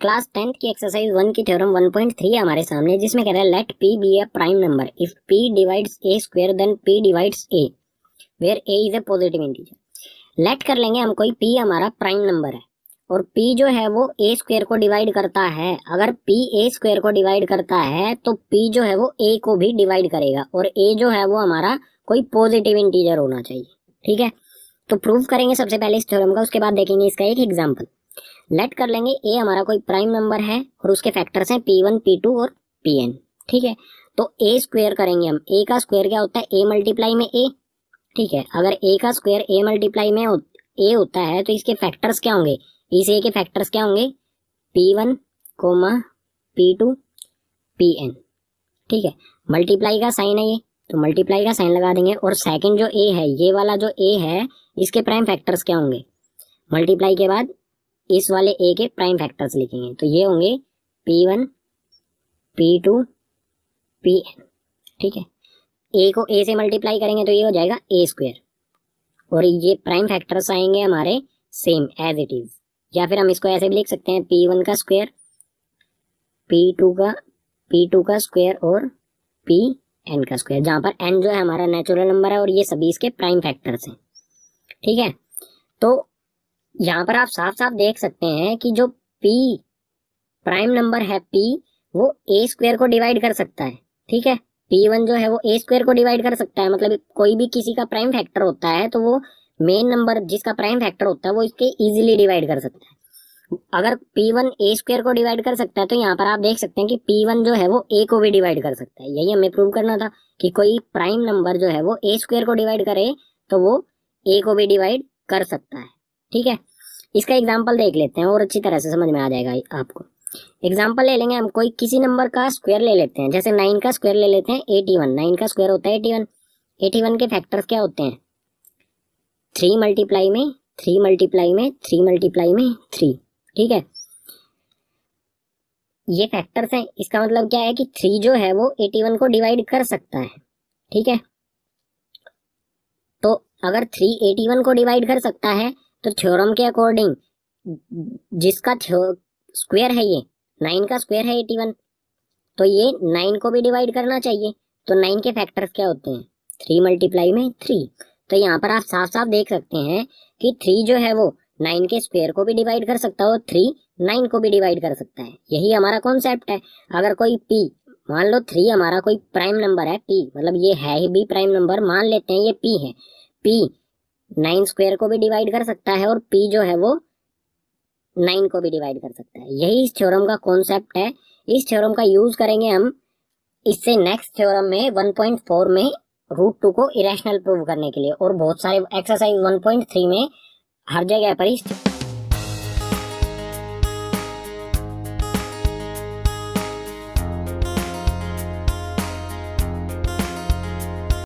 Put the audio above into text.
class tenth की exercise one की theorem 1.3 है हमारे सामने जिसमें कह रहा है let p be a prime number if p divides a square then p divides a where a is a positive integer let कर लेंगे हम कोई पी हमारा प्राइम नंबर है और पी जो है वो ए स्क्वायर को डिवाइड करता है अगर पी ए स्क्वायर को डिवाइड करता है तो पी जो है वो ए को भी डिवाइड करेगा और ए जो है वो हमारा कोई पॉजिटिव इंटीजर होना चाहिए ठीक है तो प्रूव करेंगे सबसे पहले इस थ्योरम का उसके बाद देखेंगे इसका एक एग्जाम्पल लेट कर लेंगे ए हमारा कोई प्राइम नंबर है और उसके फैक्टर्स हैं पी वन पी टू और पी एन ठीक है तो ए स्क्वेयर करेंगे हम ए का स्क्वेयर क्या होता है ए मल्टीप्लाई में ए ठीक है अगर ए का स्क्वेयर ए मल्टीप्लाई में ए होता है तो इसके फैक्टर्स क्या होंगे इस ए के फैक्टर्स क्या होंगे p one comma p two p n ठीक है मल्टीप्लाई का साइन है ये तो मल्टीप्लाई का साइन लगा देंगे और सेकंड जो ए है ये वाला जो ए है इसके प्राइम फैक्टर्स क्या होंगे मल्टीप्लाई के बाद इस वाले ए के प्राइम फैक्टर्स लिखेंगे तो ये होंगे p one p two p n ठीक है ए को ए से मल्टीप्लाई करेंगे तो ये हो जाएगा ए स्क्वेयर और ये प्राइम फैक्टर्स आएंगे हमारे सेम एज इट इज या फिर हम इसको ऐसे भी लिख सकते हैं पी वन का स्क्वेयर पी टू का पी टू का स्क्वेयर और पी एन का स्क्वायर जहां पर एन जो है हमारा नेचुरल नंबर है और ये सभी इसके प्राइम फैक्टर्स हैं ठीक है तो यहाँ पर आप साफ साफ देख सकते हैं कि जो p प्राइम नंबर है p वो ए स्क्वेयर को डिवाइड कर सकता है ठीक है पी वन जो है वो ए स्क्वेयर को डिवाइड कर सकता है मतलब कोई भी किसी का प्राइम फैक्टर होता है तो वो मेन नंबर जिसका प्राइम फैक्टर होता है वो इसके इजीली डिवाइड कर सकता है अगर पी वन ए स्क्वेयर को डिवाइड कर सकता है तो यहाँ पर आप देख सकते हैं कि पी वन जो है वो ए को भी डिवाइड कर सकता है यही हमें प्रूव करना था कि कोई प्राइम नंबर जो है वो ए स्क्वेयर को डिवाइड करे तो वो ए को भी डिवाइड कर सकता है ठीक है इसका एग्जाम्पल देख लेते हैं और अच्छी तरह से समझ में आ जाएगा आपको एग्जाम्पल ले लेंगे हम कोई किसी नंबर का स्क्वायर ले लेते हैं जैसे नाइन का स्क्वायर ले लेते हैं एटी वन नाइन का स्क्वायर होता है एटी वन एटी वन के फैक्टर्स क्या होते हैं थ्री मल्टीप्लाई में थ्री मल्टीप्लाई में थ्री मल्टीप्लाई में थ्री ठीक है ये फैक्टर्स हैं इसका मतलब क्या है कि थ्री जो है वो एटी वन को डिवाइड कर सकता है ठीक है तो अगर थ्री एटी वन को डिवाइड कर सकता है तो थ्योरम के अकॉर्डिंग जिसका स्क्वायर है ये नाइन का स्क्वायर है एटी वन तो ये नाइन को भी डिवाइड करना चाहिए तो नाइन के फैक्टर्स क्या होते हैं थ्री मल्टीप्लाई में थ्री तो यहाँ पर आप साफ साफ देख सकते हैं कि थ्री जो है वो नाइन के स्क्वायर को भी डिवाइड कर सकता है और थ्री नाइन को भी डिवाइड कर सकता है यही हमारा कॉन्सेप्ट है अगर कोई पी मान लो थ्री हमारा कोई प्राइम नंबर है पी मतलब ये है ही भी प्राइम नंबर मान लेते हैं ये पी है पी नाइन स्क्वायर को भी डिवाइड कर सकता है और पी जो है वो नाइन को भी डिवाइड कर सकता है यही इस थ्योरम का कॉन्सेप्ट है इस थ्योरम का यूज करेंगे हम इससे नेक्स्ट थ्योरम में वन पॉइंट फोर में रूट टू को इरेशनल प्रूव करने के लिए और बहुत सारे एक्सरसाइज वन पॉइंट थ्री में हर जगह पर इस